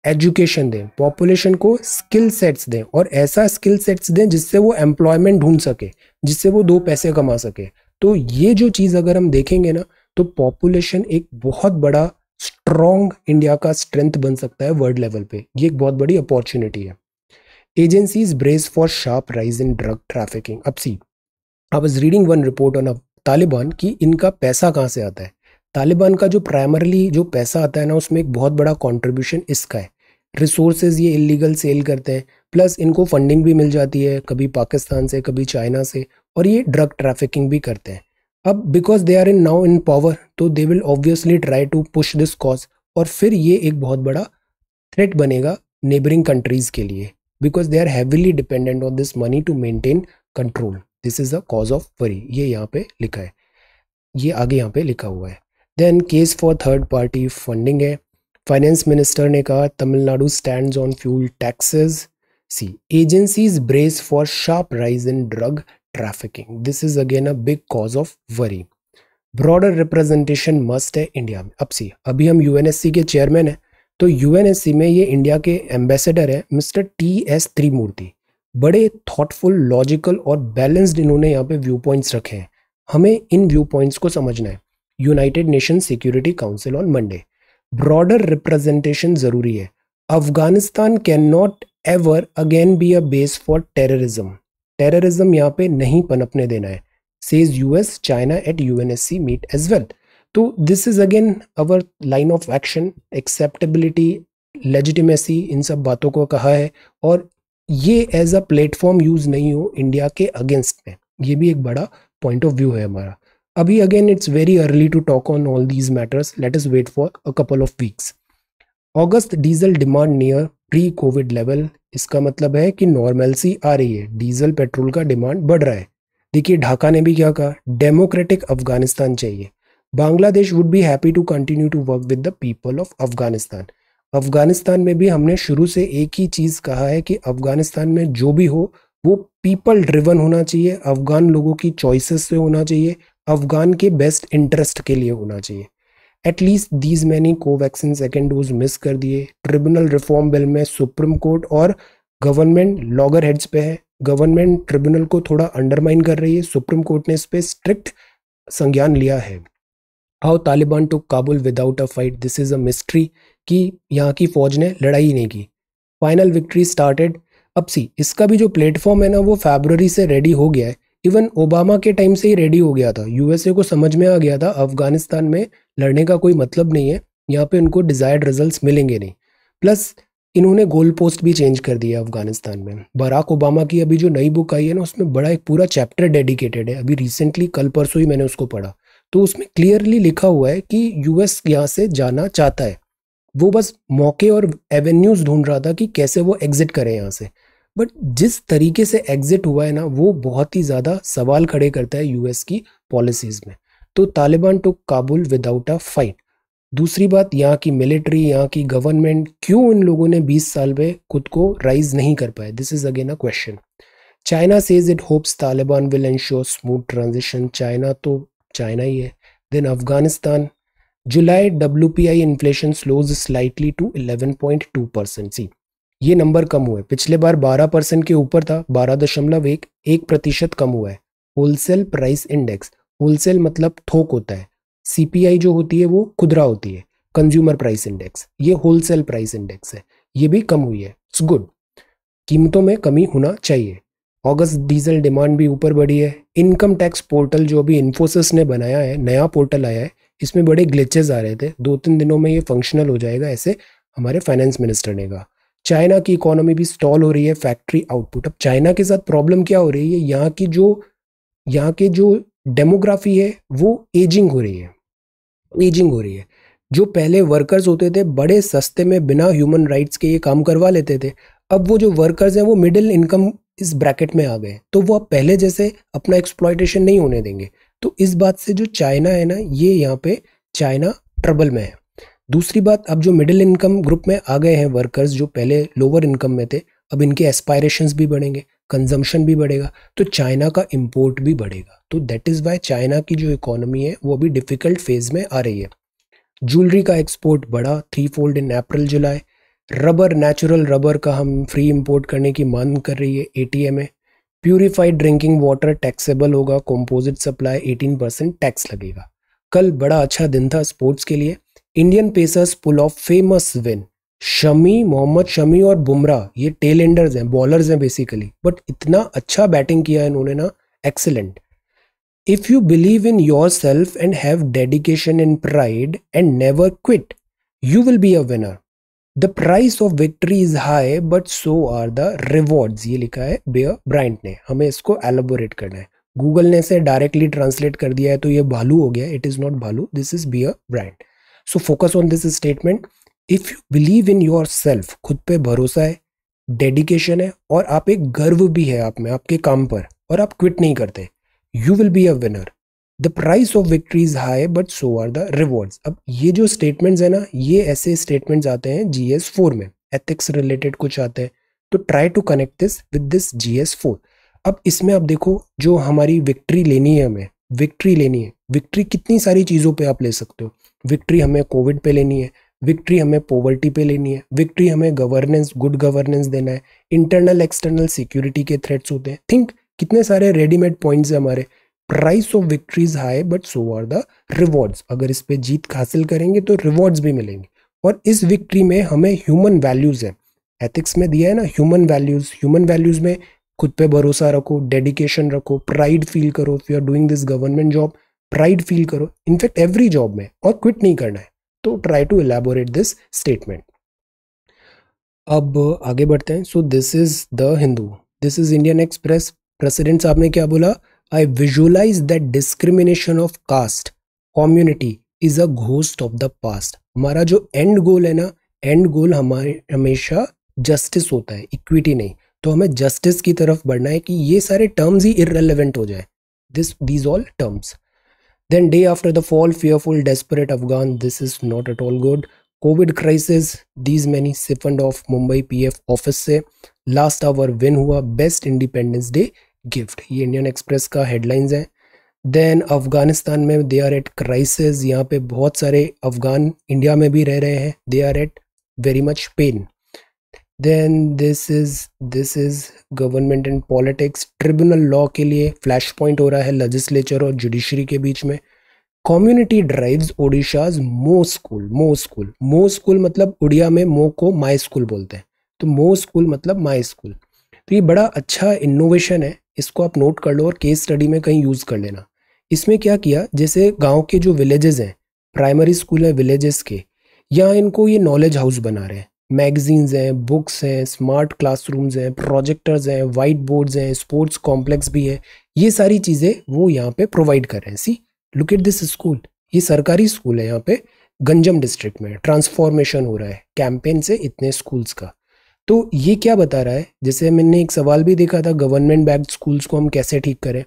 education दें population को skill sets दें और ऐसा स्किल सेट्स दें जिससे वो एम्प्लॉयमेंट ढूंढ सके जिससे वो दो पैसे कमा सके तो ये जो चीज़ अगर हम देखेंगे ना तो पॉपुलेशन एक बहुत बड़ा स्ट्रॉन्ग इंडिया का स्ट्रेंथ बन सकता है वर्ल्ड लेवल पे ये एक बहुत बड़ी अपॉर्चुनिटी है agencies brace for sharp rise in drug trafficking अब see I was reading one report on a Taliban कि इनका पैसा कहाँ से आता है तालिबान का जो प्राइमरली जो पैसा आता है ना उसमें एक बहुत बड़ा कॉन्ट्रीब्यूशन इसका है रिसोर्सेज ये इलीगल सेल करते हैं प्लस इनको फंडिंग भी मिल जाती है कभी पाकिस्तान से कभी चाइना से और ये ड्रग ट्रैफिकिंग भी करते हैं अब because they are in now in power तो they will obviously try to push this cause और फिर ये एक बहुत बड़ा थ्रेट बनेगा नेबरिंग कंट्रीज़ के लिए because they are heavily dependent on this money to maintain control this is the cause of worry ये यहाँ पे लिखा है ये आगे यहाँ पे लिखा हुआ है then case for third party funding है फाइनेंस मिनिस्टर ने कहा Tamil Nadu stand on fuel taxes see agencies brace for sharp rise in drug trafficking this is again a big cause of worry broader representation must है India में अब सी अभी हम UNSC के chairman हैं तो यूएनएससी में ये इंडिया के एम्बेसडर है मिस्टर टी एस त्रिमूर्ति बड़े थॉटफुल लॉजिकल और बैलेंस्ड इन्होंने यहाँ पे व्यू पॉइंट्स रखे हैं हमें इन व्यू पॉइंट्स को समझना है United Nation Security Council on Monday broader representation जरूरी है Afghanistan can not ever again be a base for terrorism terrorism यहाँ पे नहीं पनपने देना है says US China at UNSC meet as well तो this is again our line of action acceptability legitimacy इन सब बातों को कहा है और ये एज अ प्लेटफॉर्म यूज़ नहीं हो इंडिया के अगेंस्ट में ये भी एक बड़ा पॉइंट ऑफ व्यू है हमारा अभी again it's very early to talk on all these matters let us wait for a couple of weeks August diesel demand near pre Covid level इसका मतलब है कि नॉर्मेलसी आ रही है डीजल पेट्रोल का डिमांड बढ़ रहा है देखिए ढाका ने भी क्या कहा डेमोक्रेटिक अफगानिस्तान चाहिए Bangladesh would be happy to continue to work with the people of Afghanistan Afghanistan में भी हमने शुरू से एक ही चीज़ कहा है कि अफगानिस्तान में जो भी हो वो पीपल ड्रिवन होना चाहिए अफगान लोगों की चॉइसेस से होना चाहिए अफगान के बेस्ट इंटरेस्ट के लिए होना चाहिए at least these many Covaxin second dose miss कर दिए ट्रिब्यूनल रिफॉर्म बिल में सुप्रीम कोर्ट और गवर्नमेंट लॉगर हेड्स पे है गवर्नमेंट ट्रिब्यूनल को थोड़ा अंडरमाइन कर रही है सुप्रीम कोर्ट ने इस पर स्ट्रिक्ट संज्ञान लिया है how Taliban to Kabul without a fight this is a mystery कि यहाँ की फ़ौज ने लड़ाई नहीं की फाइनल विक्ट्री स्टार्टेड अब सी इसका भी जो प्लेटफॉर्म है ना वो फेबररी से रेडी हो गया है इवन ओबामा के टाइम से ही रेडी हो गया था यूएसए को समझ में आ गया था अफगानिस्तान में लड़ने का कोई मतलब नहीं है यहाँ पे उनको डिज़ायर्ड रिजल्ट्स मिलेंगे नहीं प्लस इन्होंने गोल पोस्ट भी चेंज कर दिया अफगानिस्तान में बराक ओबामा की अभी जो नई बुक आई है ना उसमें बड़ा एक पूरा चैप्टर डेडिकेटेड है अभी रिसेंटली कल परसों ही मैंने उसको पढ़ा तो उसमें क्लियरली लिखा हुआ है कि यूएस यहाँ से जाना चाहता है वो बस मौके और एवेन्यूज़ ढूंढ रहा था कि कैसे वो एग्जिट करें यहाँ से बट जिस तरीके से एग्जिट हुआ है ना वो बहुत ही ज़्यादा सवाल खड़े करता है यूएस की पॉलिसीज़ में तो Taliban to Kabul without a fight दूसरी बात यहाँ की मिलिट्री यहाँ की गवर्नमेंट क्यों इन लोगों ने 20 साल में खुद को राइज नहीं कर पाए this is again a question China says it hopes Taliban will ensure smooth transition China तो चाइना ही है then Afghanistan July W P I inflation slows slightly to eleven point two percent see ये नंबर कम हुए पिछले बार 12 percent के ऊपर था बारह दशमलव एक एक प्रतिशत कम हुआ है होलसेल प्राइस इंडेक्स होलसेल मतलब थोक होता है सीपीआई जो होती है वो खुदरा होती है कंज्यूमर प्राइस इंडेक्स ये होलसेल प्राइस इंडेक्स है ये भी कम हुई है इट्स गुड कीमतों में कमी होना चाहिए ऑगस्ट डीजल डिमांड भी ऊपर बढ़ी है इनकम टैक्स पोर्टल जो अभी इन्फोसिस ने बनाया है नया पोर्टल आया है इसमें बड़े ग्लिचेज आ रहे थे दो तीन दिनों में ये फंक्शनल हो जाएगा ऐसे हमारे फाइनेंस मिनिस्टर ने कहा चाइना की इकोनॉमी भी स्टॉल हो रही है फैक्ट्री आउटपुट अब चाइना के साथ प्रॉब्लम क्या हो रही है यहाँ की जो यहाँ के जो डेमोग्राफी है वो एजिंग हो रही है एजिंग हो रही है जो पहले वर्कर्स होते थे बड़े सस्ते में बिना ह्यूमन राइट्स के ये काम करवा लेते थे अब वो जो वर्कर्स हैं वो मिडिल इनकम इस ब्रैकेट में आ गए तो वो अब पहले जैसे अपना एक्सप्लॉयटेशन नहीं होने देंगे तो इस बात से जो चाइना है ना ये यहाँ पे चाइना ट्रबल में है दूसरी बात अब जो मिडिल इनकम ग्रुप में आ गए हैं वर्कर्स जो पहले लोअर इनकम में थे अब इनके एस्पायरेशंस भी बढ़ेंगे कंजम्पशन भी बढ़ेगा तो चाइना का इम्पोर्ट भी बढ़ेगा तो दैट इज़ वाई चाइना की जो इकोनॉमी है वो अभी डिफ़िकल्ट फेज़ में आ रही है ज्वेलरी का एक्सपोर्ट बढ़ा three fold in April July rubber natural rubber का हम फ्री इम्पोर्ट करने की मांग कर रही है ए टी में प्योरीफाइड ड्रिंकिंग वाटर टैक्सेबल होगा composite supply eighteen percent tax लगेगा कल बड़ा अच्छा दिन था स्पोर्ट्स के लिए Indian pacers pull off famous win Shami Mohammed Shami और बुमराह ये टेल एंडर्स हैं बॉलर्स हैं बेसिकली बट इतना अच्छा बैटिंग किया है इन्होंने ना excellent if you believe in your self and have dedication in pride and never quit you will be a winner the price of victory is high but so are the rewards ये लिखा है bear Bryant ने हमें इसको elaborate करना है Google ने इसे डायरेक्टली ट्रांसलेट कर दिया है तो ये भालू हो गया इट इज़ नॉट भालू this is Bear Bryant so focus on this statement if you believe in your self खुद पे भरोसा है डेडिकेशन है और आप एक गर्व भी है आप में आपके काम पर और आप क्विट नहीं करते you will be a winner the price of victory is high but so are the rewards अब ये जो स्टेटमेंट्स है ना ये ऐसे स्टेटमेंट्स आते हैं जी एस फोर में एथिक्स रिलेटेड कुछ आते हैं तो try to connect this with this G S four अब इसमें आप देखो जो हमारी विक्ट्री लेनी है हमें विक्ट्री लेनी है विक्ट्री कितनी सारी चीज़ों पे आप ले सकते हो विक्ट्री हमें कोविड पे लेनी है विक्ट्री हमें पॉवर्टी पे लेनी है विक्ट्री हमें गवर्नेंस गुड गवर्नेंस देना है इंटरनल एक्सटर्नल सिक्योरिटी के थ्रेट्स होते हैं थिंक कितने सारे रेडीमेड पॉइंट्स हैं हमारे price of victories high but so are the rewards अगर इस पर जीत हासिल करेंगे तो रिवॉर्ड्स भी मिलेंगे और इस विक्ट्री में हमें ह्यूमन वैल्यूज़ है एथिक्स में दिया है ना ह्यूमन वैल्यूज़ ह्यूमन वैल्यूज़ में खुद पे भरोसा रखो डेडिकेशन रखो प्राइड फील करो if you are doing this government job pride feel करो इनफैक्ट एवरी जॉब में और क्विट नहीं करना है तो try to elaborate this statement अब आगे बढ़ते हैं so this is the Hindu this is Indian Express president साहब ने क्या बोला I visualize that discrimination of caste community is a ghost of the past हमारा जो एंड गोल है ना एंड गोल हमारे हमेशा जस्टिस होता है इक्विटी नहीं तो हमें जस्टिस की तरफ बढ़ना है कि ये सारे टर्म्स ही इरेलीवेंट हो जाए this these all terms Then day after the fall, fearful, desperate Afghan, this is not at all good. COVID crisis these many सिफंड ऑफ मुंबई पीएफ ऑफिस से लास्ट आवर विन हुआ बेस्ट इंडिपेंडेंस डे गिफ्ट ये Indian Express का headlines हैं then Afghanistan में they are eight crisis यहाँ पे बहुत सारे अफगान इंडिया में भी रह रहे हैं they are at very much pain then this is this is government and politics tribunal law के लिए फ्लैश पॉइंट हो रहा है लेजिस्लेचर और जुडिशरी के बीच में कम्युनिटी ड्राइव्स ओडिशाज मो school Mo school Mo school मतलब उड़िया में मो को माई स्कूल बोलते हैं तो मो स्कूल मतलब माई स्कूल तो ये बड़ा अच्छा इनोवेशन है इसको आप नोट कर लो और केस स्टडी में कहीं यूज़ कर लेना इसमें क्या किया जैसे गांव के जो विलेजेस हैं प्राइमरी स्कूल है विलेजेस के यहाँ इनको ये नॉलेज हाउस बना रहे हैं मैगजीन्स हैं बुक्स हैं स्मार्ट क्लासरूम्स हैं प्रोजेक्टर्स हैं वाइट बोर्ड्स हैं स्पोर्ट्स कॉम्प्लेक्स भी है ये सारी चीज़ें वो यहाँ पे प्रोवाइड कर रहे हैं see look at this school ये सरकारी स्कूल है यहाँ पे गंजम डिस्ट्रिक्ट में ट्रांसफॉर्मेशन हो रहा है कैंपेन से इतने स्कूल्स का तो ये क्या बता रहा है जैसे मैंने एक सवाल भी देखा था गवर्नमेंट बैग स्कूल्स को हम कैसे ठीक करें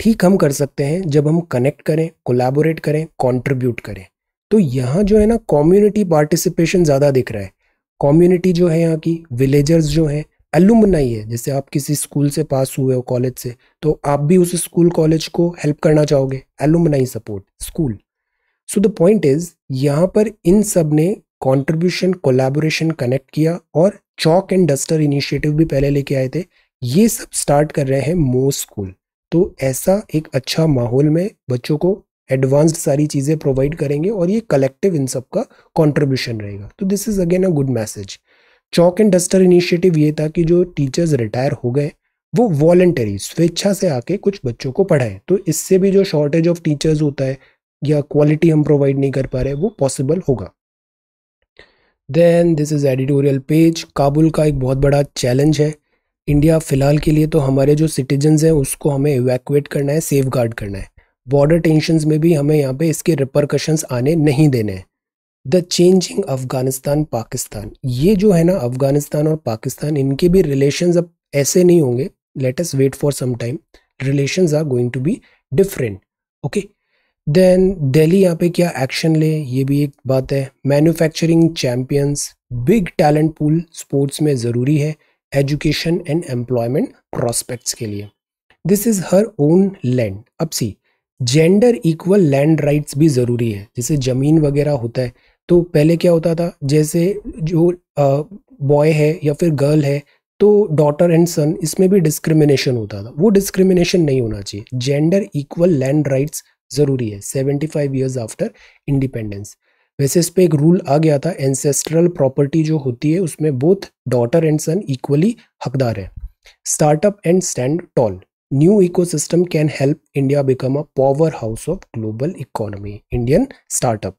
ठीक हम कर सकते हैं जब हम कनेक्ट करें कोलैबोरेट करें कंट्रीब्यूट करें तो यहाँ जो है ना कम्युनिटी पार्टिसिपेशन ज़्यादा दिख रहा है कम्युनिटी जो है यहाँ की विलेजर्स जो हैं एलुमनाई है जैसे आप किसी स्कूल से पास हुए हो कॉलेज से तो आप भी उस स्कूल कॉलेज को हेल्प करना चाहोगे alumni support school so the point is यहाँ पर इन सब ने कॉन्ट्रीब्यूशन कोलेबोरेशन कनेक्ट किया और चौक एंड डस्टर इनिशिएटिव भी पहले लेके आए थे ये सब स्टार्ट कर रहे हैं मोस्ट स्कूल तो ऐसा एक अच्छा माहौल में बच्चों को एडवांस्ड सारी चीज़ें प्रोवाइड करेंगे और ये कलेक्टिव इन सब का कॉन्ट्रीब्यूशन रहेगा तो this is again a good message chalk and duster initiative ये था कि जो टीचर्स रिटायर हो गए वो वॉलेंटरी स्वेच्छा से आके कुछ बच्चों को पढ़ाएं तो इससे भी जो शॉर्टेज ऑफ टीचर्स होता है या क्वालिटी हम प्रोवाइड नहीं कर पा रहे वो पॉसिबल होगा then this is editorial page Kabul का एक बहुत बड़ा चैलेंज है इंडिया फ़िलहाल के लिए तो हमारे जो सिटीजन्स हैं उसको हमें इवैक्यूएट करना है सेफ गार्ड करना है बॉर्डर टेंशन में भी हमें यहाँ पे इसके रिपरकशंस आने नहीं देने हैं द चेंजिंग अफगानिस्तान पाकिस्तान ये जो है ना अफगानिस्तान और पाकिस्तान इनके भी रिलेशन अब ऐसे नहीं होंगे let's wait for some time relation are going to be different okay then Delhi यहाँ पे क्या एक्शन ले ये भी एक बात है manufacturing champions big talent pool sports में ज़रूरी है एजुकेशन एंड एम्प्लॉयमेंट प्रॉस्पेक्ट्स के लिए this is her own land अब see gender equal land rights भी ज़रूरी है जैसे ज़मीन वगैरह होता है तो पहले क्या होता था जैसे जो बॉय है या फिर गर्ल है तो डॉटर एंड सन इसमें भी डिस्क्रिमिनेशन होता था वो डिस्क्रिमिनेशन नहीं होना चाहिए जेंडर इक्वल लैंड राइट्स ज़रूरी है seventy five years after independence वैसे इस पर एक रूल आ गया था एंसेस्ट्रल प्रॉपर्टी जो होती है उसमें both daughter and son equally हकदार है startup and stand tall new ecosystem can help India become a powerhouse of global economy Indian startup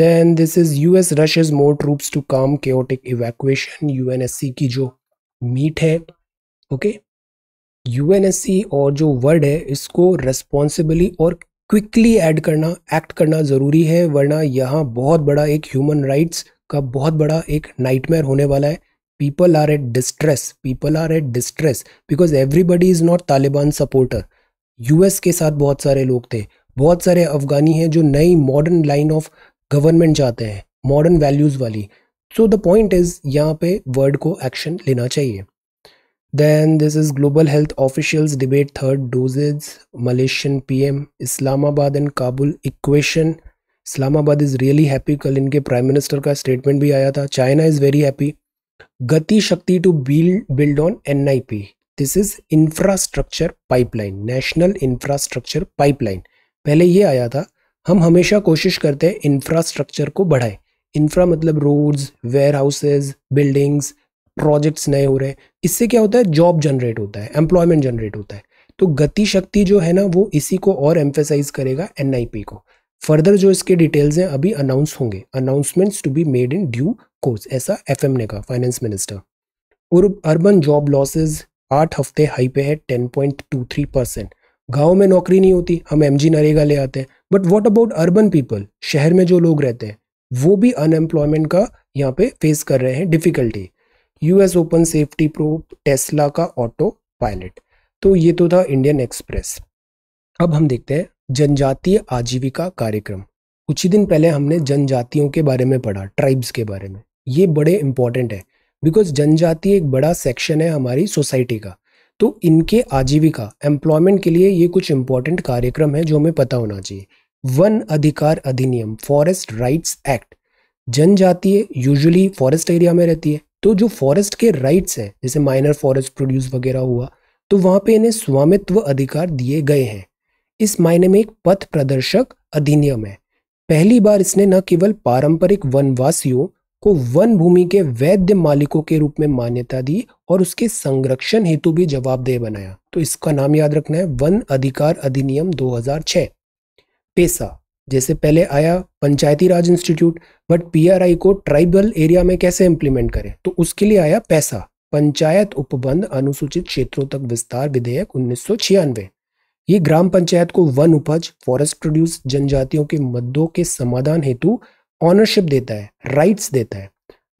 then this is U S rush is more troops to come chaotic evacuation यू की जो meet है okay U N S C और जो word है इसको responsibly और quickly add करना एक्ट करना ज़रूरी है वरना यहाँ बहुत बड़ा एक ह्यूमन राइट्स का बहुत बड़ा एक नाइटमेयर होने वाला है people are at distress people are at distress because everybody is not taliban supporter us ke sath bahut sare log the bahut sare afghani hain jo nayi modern line of government chahte hain modern values wali so the point is yahan pe word ko action lena chahiye Then this is global health officials debate third doses, Malaysian PM, Islamabad and Kabul equation. Islamabad is really happy कल इनके prime minister का statement भी आया था China is very happy Gati Shakti to build, build on NIP. This is infrastructure pipeline national infrastructure pipeline पहले ये आया था हम हमेशा कोशिश करते हैं इंफ्रास्ट्रक्चर को बढ़ाएं इंफ्रा मतलब roads warehouses buildings projects नए हो रहे हैं इससे क्या होता है जॉब जनरेट होता है एम्प्लॉयमेंट जनरेट होता है तो गति शक्ति जो है ना वो इसी को और एम्फेसाइज करेगा एन को फर्दर जो इसके डिटेल्स हैं अभी अनाउंस होंगे announcements to be made in due course ऐसा एफ ने कहा finance minister urban job losses आठ हफ्ते हाई पे है ten point two three percent गाँव में नौकरी नहीं होती हम एम जी नरेगा ले आते हैं but what about urban people शहर में जो लोग रहते हैं वो भी अनएम्प्लॉयमेंट का यहाँ पे फेस कर रहे हैं difficulty US open safety pro Tesla का ऑटो पायलट तो ये तो था इंडियन एक्सप्रेस अब हम देखते हैं जनजातीय आजीविका कार्यक्रम कुछ ही दिन पहले हमने जनजातियों के बारे में पढ़ा ट्राइब्स के बारे में ये बड़े इंपॉर्टेंट है बिकॉज जनजाति एक बड़ा सेक्शन है हमारी सोसाइटी का तो इनके आजीविका एम्प्लॉयमेंट के लिए ये कुछ इंपॉर्टेंट कार्यक्रम है जो हमें पता होना चाहिए वन अधिकार अधिनियम फॉरेस्ट राइट्स एक्ट जनजातीय यूजुअली फॉरेस्ट एरिया में रहती है तो जो फॉरेस्ट के राइट्स हैं जैसे माइनर फॉरेस्ट प्रोड्यूस वगैरह हुआ तो वहां पे इन्हें स्वामित्व अधिकार दिए गए हैं इस मायने में एक पथ प्रदर्शक अधिनियम है पहली बार इसने न केवल पारंपरिक वनवासियों को वन भूमि के वैध मालिकों के रूप में मान्यता दी और उसके संरक्षण हेतु भी जवाबदेह बनाया तो इसका नाम याद रखना है वन अधिकार अधिनियम 2006 पेशा जैसे पहले आया पंचायती राज इंस्टीट्यूट बट पी को ट्राइबल एरिया में कैसे इंप्लीमेंट करें तो उसके लिए आया पैसा पंचायत उपबंध अनुसूचित क्षेत्रों तक विस्तार विधेयक उन्नीस ये ग्राम पंचायत को वन उपज फॉरेस्ट प्रोड्यूस जनजातियों के मुद्दों के समाधान हेतु ऑनरशिप देता है राइट्स देता है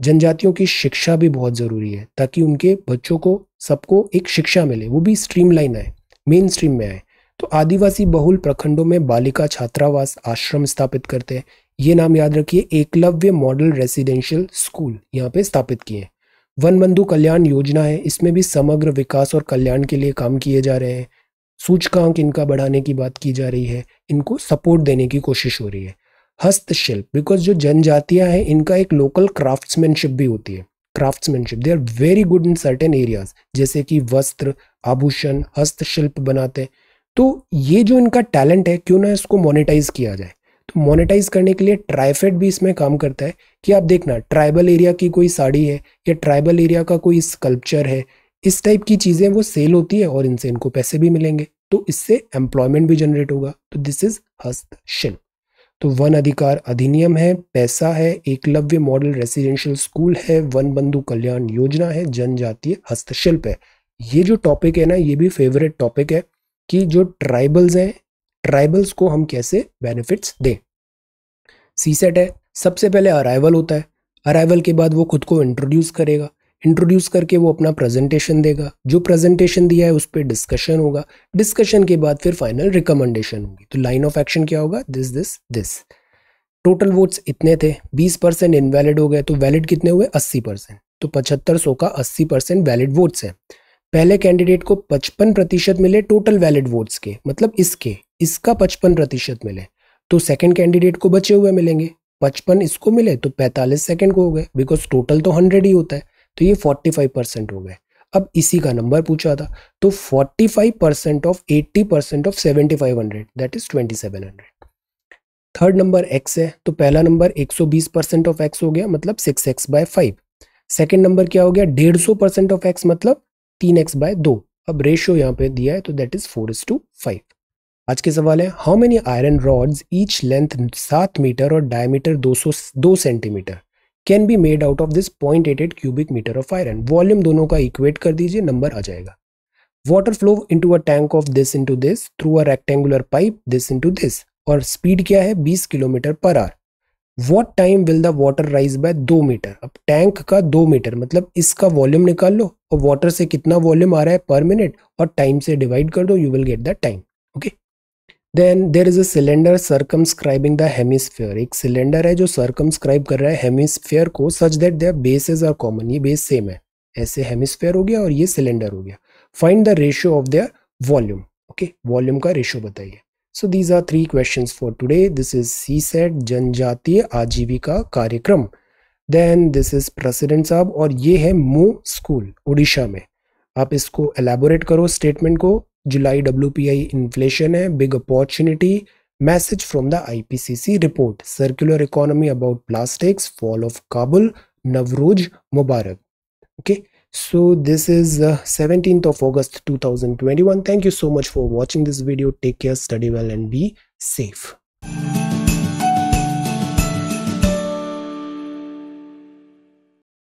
जनजातियों की शिक्षा भी बहुत ज़रूरी है ताकि उनके बच्चों को सबको एक शिक्षा मिले वो भी स्ट्रीमलाइन आए मेन स्ट्रीम में आए तो आदिवासी बहुल प्रखंडों में बालिका छात्रावास आश्रम स्थापित करते हैं ये नाम याद रखिए एकलव्य मॉडल रेसिडेंशियल स्कूल यहाँ पे स्थापित किए हैं वन बंधु कल्याण योजना है इसमें भी समग्र विकास और कल्याण के लिए काम किए जा रहे हैं सूचकांक इनका बढ़ाने की बात की जा रही है इनको सपोर्ट देने की कोशिश हो रही है हस्तशिल्प बिकॉज जो जनजातियाँ हैं इनका एक लोकल क्राफ्ट्समैनशिप भी होती है craftsmanship they are very good in certain areas जैसे कि वस्त्र आभूषण हस्तशिल्प बनाते हैं तो ये जो इनका टैलेंट है क्यों ना इसको मोनिटाइज़ किया जाए तो मोनिटाइज़ करने के लिए ट्राइफेड भी इसमें काम करता है कि आप देखना ट्राइबल एरिया की कोई साड़ी है या ट्राइबल एरिया का कोई स्कल्पचर है इस टाइप की चीज़ें वो सेल होती है और इनसे इनको पैसे भी मिलेंगे तो इससे एम्प्लॉयमेंट भी जनरेट होगा तो दिस इज हस्तशिल्प तो वन अधिकार अधिनियम है पैसा है एकलव्य मॉडल रेसिडेंशियल स्कूल है वन बंधु कल्याण योजना है जनजातीय हस्तशिल्प है ये जो टॉपिक है ना ये भी फेवरेट टॉपिक है कि जो ट्राइबल्स हैं ट्राइबल्स को हम कैसे बेनिफिट्स दें सीसेट है सबसे पहले अराइवल होता है अराइवल के बाद वो खुद को इंट्रोड्यूस करेगा इंट्रोड्यूस करके वो अपना प्रेजेंटेशन देगा जो प्रेजेंटेशन दिया है उस पर डिस्कशन होगा डिस्कशन के बाद फिर फाइनल रिकमेंडेशन होगी तो लाइन ऑफ एक्शन क्या होगा this this this total votes इतने थे 20 परसेंट इनवैलिड हो गए तो वैलिड कितने हुए 80 परसेंट तो पचहत्तर सौ का 80 परसेंट वैलिड वोट्स हैं पहले कैंडिडेट को 55 प्रतिशत मिले टोटल वैलिड वोट्स के मतलब इसके इसका 55 प्रतिशत मिले तो सेकंड कैंडिडेट को बचे हुए मिलेंगे 55 इसको मिले तो 45 सेकंड को हो गए बिकॉज टोटल तो 100 ही होता है तो ये 45 परसेंट हो गए अब इसी का नंबर पूछा था तो 45 percent of 80 percent of 7500 that is 2700 third number X है तो पहला नंबर 120 परसेंट ऑफ एक्स हो गया मतलब six X by five second number क्या हो गया 150 परसेंट ऑफ एक्स मतलब तीन एक्स बाय दो अब रेशियो यहाँ पे दिया है तो that is four is two five आज के सवाल है how many iron rods each length सात मीटर और डायमीटर दो सौ दो centimeter can be made out of this point eight eight cubic meter of iron volume दोनों का इक्वेट कर दीजिए नंबर आ जाएगा water flow into a tank of this into this through a rectangular pipe this into this और speed क्या है 20 kilometer per hour what time will the water rise by दो मीटर अब टैंक का दो मीटर मतलब इसका वॉल्यूम निकाल लो और वाटर से कितना वॉल्यूम आ रहा है पर मिनट और टाइम से डिवाइड कर दो you will get the time okay then there is a cylinder circumscribing the hemisphere एक सिलेंडर है जो सर्कमस्क्राइब कर रहा है हेमिसफेयर को such that their bases are common ये बेस सेम है ऐसे हेमिसफेयर हो गया और ये सिलेंडर हो गया find the ratio of their volume okay volume का रेशियो बताइए so these are three question for today this is C set जनजातीय आजीविका कार्यक्रम देन दिस इज प्रेसिडेंट साहब और ये है मो स्कूल उड़ीसा में आप इसको एलेबोरेट करो स्टेटमेंट को July WPI inflation है big opportunity message from the IPCC report circular economy about plastics fall of Kabul Navroz Mubarak okay so this is 17th uh, of August 2021 thank you so much for watching this video take care study well and be safe